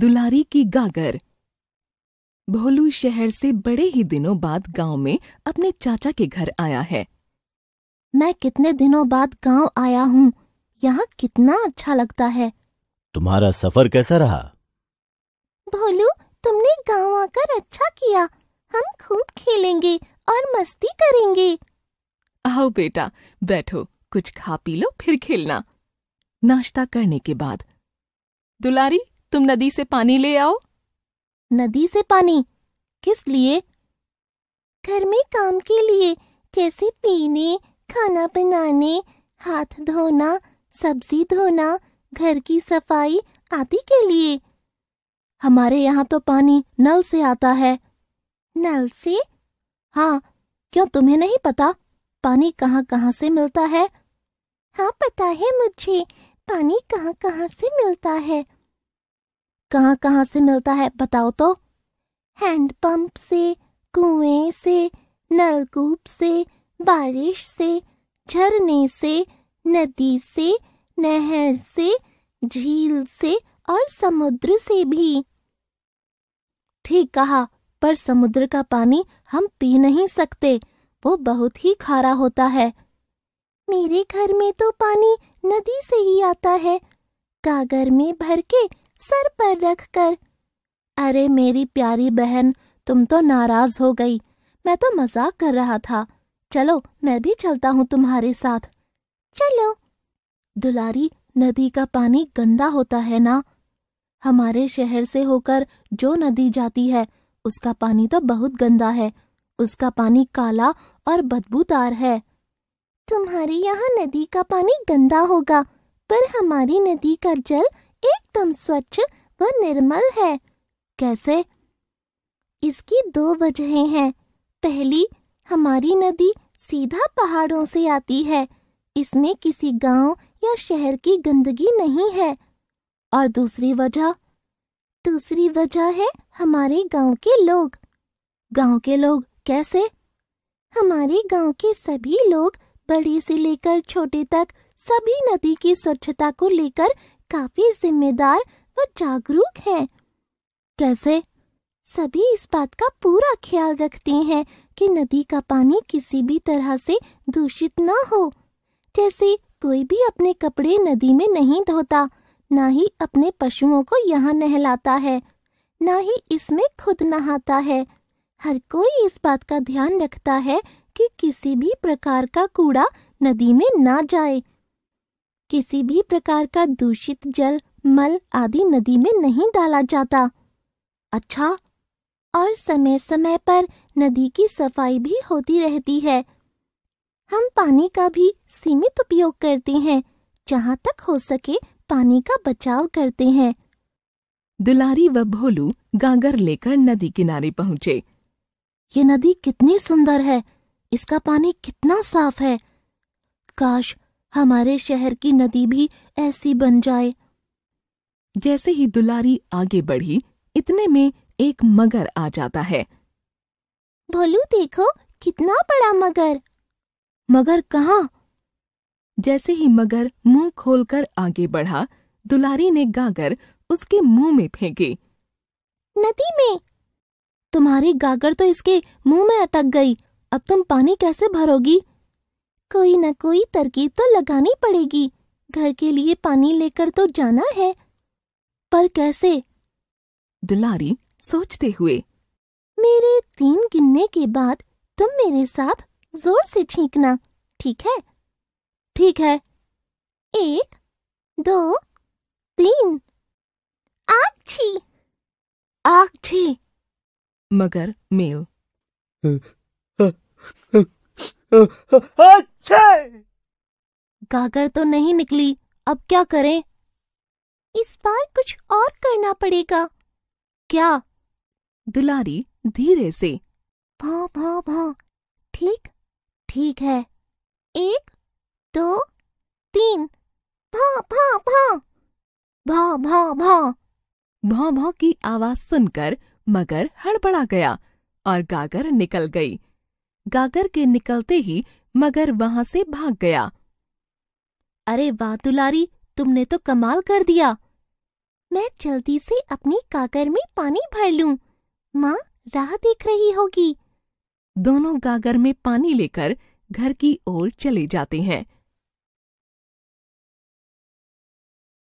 दुलारी की गागर भोलू शहर से बड़े ही दिनों बाद गांव में अपने चाचा के घर आया है मैं कितने दिनों बाद गांव आया हूँ यहाँ कितना अच्छा लगता है तुम्हारा सफर कैसा रहा भोलू तुमने गांव आकर अच्छा किया हम खूब खेलेंगे और मस्ती करेंगे आओ बेटा बैठो कुछ खा पी लो फिर खेलना नाश्ता करने के बाद दुलारी तुम नदी से पानी ले आओ नदी से पानी किस लिए घर में काम के लिए जैसे पीने खाना बनाने हाथ धोना सब्जी धोना घर की सफाई आदि के लिए हमारे यहाँ तो पानी नल से आता है नल से हाँ क्यों तुम्हें नहीं पता पानी कहाँ कहाँ से मिलता है हाँ पता है मुझे पानी कहाँ कहाँ से मिलता है कहाँ कहाँ से मिलता है बताओ तो हैंडपंप से कुएं से नलकूप से बारिश से झरने से नदी से नहर से झील से और समुद्र से भी ठीक कहा पर समुद्र का पानी हम पी नहीं सकते वो बहुत ही खारा होता है मेरे घर में तो पानी नदी से ही आता है कागर में भर के सर पर रखकर अरे मेरी प्यारी बहन तुम तो नाराज हो गई मैं तो मजाक कर रहा था चलो मैं भी चलता हूँ तुम्हारे साथ चलो दुलारी नदी का पानी गंदा होता है ना हमारे शहर से होकर जो नदी जाती है उसका पानी तो बहुत गंदा है उसका पानी काला और बदबूदार है तुम्हारी यहाँ नदी का पानी गंदा होगा पर हमारी नदी का जल एकदम स्वच्छ व निर्मल है कैसे इसकी दो वजहें हैं पहली हमारी नदी सीधा पहाड़ों से आती है इसमें किसी गांव या शहर की गंदगी नहीं है और दूसरी वजह दूसरी वजह है हमारे गांव के लोग गांव के लोग कैसे हमारे गांव के सभी लोग बड़े से लेकर छोटे तक सभी नदी की स्वच्छता को लेकर काफी जिम्मेदार व जागरूक है कैसे सभी इस बात का पूरा ख्याल रखते हैं कि नदी का पानी किसी भी तरह से दूषित न हो जैसे कोई भी अपने कपड़े नदी में नहीं धोता ना ही अपने पशुओं को यहाँ नहलाता है ना ही इसमें खुद नहाता है हर कोई इस बात का ध्यान रखता है कि किसी भी प्रकार का कूड़ा नदी में ना जाए किसी भी प्रकार का दूषित जल मल आदि नदी में नहीं डाला जाता अच्छा और समय समय पर नदी की सफाई भी होती रहती है हम पानी का भी सीमित उपयोग करते हैं जहाँ तक हो सके पानी का बचाव करते हैं दुलारी व भोलू गागर लेकर नदी किनारे पहुँचे ये नदी कितनी सुंदर है इसका पानी कितना साफ है काश हमारे शहर की नदी भी ऐसी बन जाए जैसे ही दुलारी आगे बढ़ी इतने में एक मगर आ जाता है भोलू देखो कितना बड़ा मगर मगर कहा जैसे ही मगर मुंह खोलकर आगे बढ़ा दुलारी ने गागर उसके मुंह में फेंकी नदी में तुम्हारी गागर तो इसके मुंह में अटक गई अब तुम पानी कैसे भरोगी कोई न कोई तरकीब तो लगानी पड़ेगी घर के लिए पानी लेकर तो जाना है पर कैसे दुलारी सोचते हुए मेरे तीन गिनने के बाद तुम मेरे साथ जोर से छींकना ठीक है ठीक है एक दो तीन आग छी आग छी मगर मेल अच्छे गागर तो नहीं निकली अब क्या करें इस बार कुछ और करना पड़ेगा क्या दुलारी धीरे से भा भा भा ठीक ठीक है एक दो तीन भा भा भा भा भा भा भा भा की आवाज सुनकर मगर हड़बड़ा गया और गागर निकल गई गागर के निकलते ही मगर वहां से भाग गया अरे वाह दुलारी तुमने तो कमाल कर दिया मैं जल्दी से अपनी गागर में पानी भर लू माँ राह देख रही होगी दोनों गागर में पानी लेकर घर की ओर चले जाते हैं